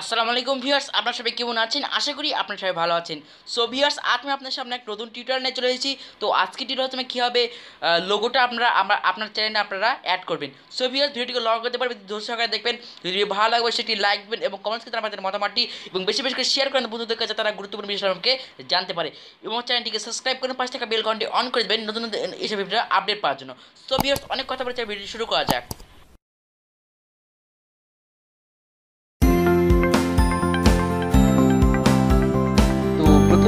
আসসালামু আলাইকুম ভিউয়ার্স আপনার সবাই কেমন আছেন আশা করি আপনার সবাই ভালো আছেন সো ভিউয়ার্স আজ আমি আপনার সামনে এক নতুন টিউটোরিয়াল নিয়ে চলে এসেছি তো আজকে হচ্ছে তুমি হবে লোগোটা আপনারা আমরা আপনার চ্যানেলে আপনারা অ্যাড করবেন সো ভিউয়ার্স ভিডিওটিকে লগ করতে পারবেন ধৈর্য সহকারে দেখবেন যদি ভালো লাগবে সেটি লাইক দেবেন এবং কমেন্টস করতে আমাদের মতামতটি এবং বেশি বেশি করে শেয়ার করেন বন্ধুদের কাছে তারা গুরুত্বপূর্ণ বিষয় আমাকে জানতে পারে এবং চ্যানেলটিকে সাবস্ক্রাইব করে পাঁচ থাকা বেল ঘন্টি অন করে দেবেন নতুন নতুন এইসব ভিডিও আপডেট পাওয়ার জন্য সো ভিউয়ার্স অনেক কথা বলেছে ভিডিও শুরু করা যাক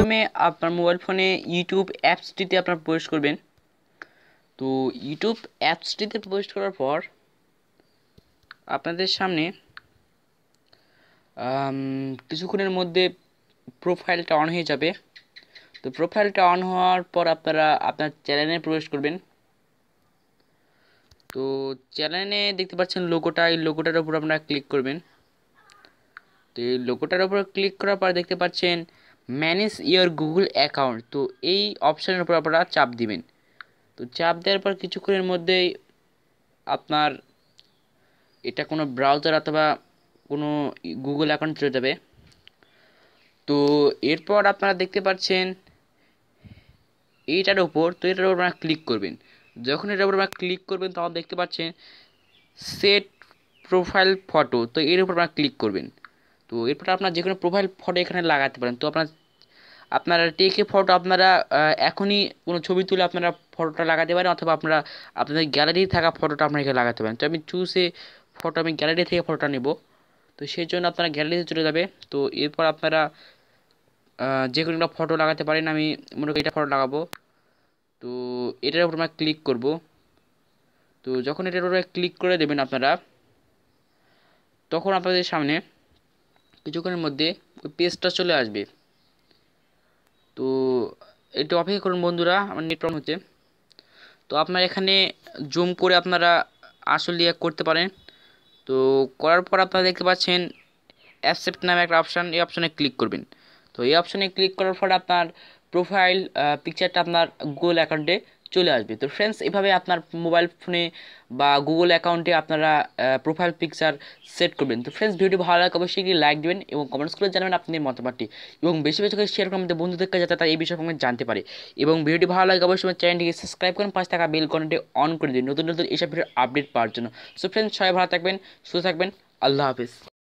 প্রথমে আপনার মোবাইল ফোনে ইউটিউব অ্যাপসটিতে আপনার প্রবেশ করবেন তো ইউটিউব অ্যাপসটিতে প্রবেশ করার পর আপনাদের সামনে কিছুক্ষণের মধ্যে প্রোফাইলটা অন হয়ে যাবে তো প্রোফাইলটা অন হওয়ার পর আপনারা আপনার চ্যানেলে প্রবেশ করবেন তো চ্যানেলে দেখতে পাচ্ছেন লোগোটা এই লোগোটার উপর আপনারা ক্লিক করবেন তো এই লোগোটার উপর ক্লিক করার পর দেখতে পাচ্ছেন ম্যানেজ ইয়োর গুগল অ্যাকাউন্ট তো এই অপশানের উপর আপনারা চাপ দিবেন তো চাপ দেওয়ার পর কিছুক্ষণের মধ্যেই আপনার এটা কোনো ব্রাউজার অথবা কোনো গুগল অ্যাকাউন্ট চলে যাবে তো এরপর আপনারা দেখতে পাচ্ছেন এইটার ওপর তো এটার ওপর আপনারা ক্লিক করবেন যখন এটার উপর আপনারা ক্লিক করবেন তখন দেখতে পাচ্ছেন সেট প্রোফাইল ফটো তো এর উপর আপনারা ক্লিক করবেন তো এরপর আপনার যে কোনো প্রোফাইল ফটো এখানে লাগাতে পারেন তো আপনার আপনারা টেকে ফটো আপনারা এখনই কোনো ছবি তুলে আপনারা ফটোটা লাগাতে পারেন অথবা আপনারা আপনাদের গ্যালারি থাকা ফটোটা আপনারা এখানে লাগাতে পারেন তো আমি চুজে ফটো আমি গ্যালারি থেকে ফটোটা নেব তো সেই জন্য আপনারা গ্যালারিতে চলে যাবে তো এরপর আপনারা যে কোনো একটা ফটো লাগাতে পারেন আমি মনে করি এটা ফটো লাগাবো তো এটার উপর আমরা ক্লিক করব তো যখন এটার উপরে ক্লিক করে দেবেন আপনারা তখন আপনাদের সামনে কিছুক্ষণের মধ্যে ওই পেজটা চলে আসবে তো এটা অপেক্ষা করুন বন্ধুরা আমার নেট প্রবলেম হচ্ছে তো আপনারা এখানে জুম করে আপনারা আসল ইয়ে করতে পারেন তো করার পর আপনারা দেখতে পাচ্ছেন অ্যাকসেপ্ট নামে একটা অপশান এই অপশানে ক্লিক করবেন তো এই অপশানে ক্লিক করার পর আপনার প্রোফাইল পিকচারটা আপনার গুগল অ্যাকাউন্টে চলে আসবে তো ফ্রেন্ডস এভাবে আপনার মোবাইল ফোনে বা গুগল অ্যাকাউন্টে আপনারা প্রোফাইল পিকচার সেট করবেন তো ফ্রেন্ডস ভিডিও ভালো লাগে অবশ্যই একটি লাইক দেবেন এবং কমেন্টস করে জানাবেন আপনাদের মতামতটি এবং বেশি বেশি করে শেয়ার করে আমাদের বন্ধুদেরকে যাতে তারা এই বিষয়ে কমেন্ট জানতে পারে এবং ভিডিওটি ভালো লাগে অবশ্যই আমার চ্যানেলটিকে সাবস্ক্রাইব করুন পাশে থাকা বেল কনটি অন করে দিন নতুন নতুন এইসব ভিডিও আপডেট পাওয়ার জন্য সো ফ্রেন্ডস সবাই ভালো থাকবেন সুস্থ থাকবেন আল্লাহ হাফিজ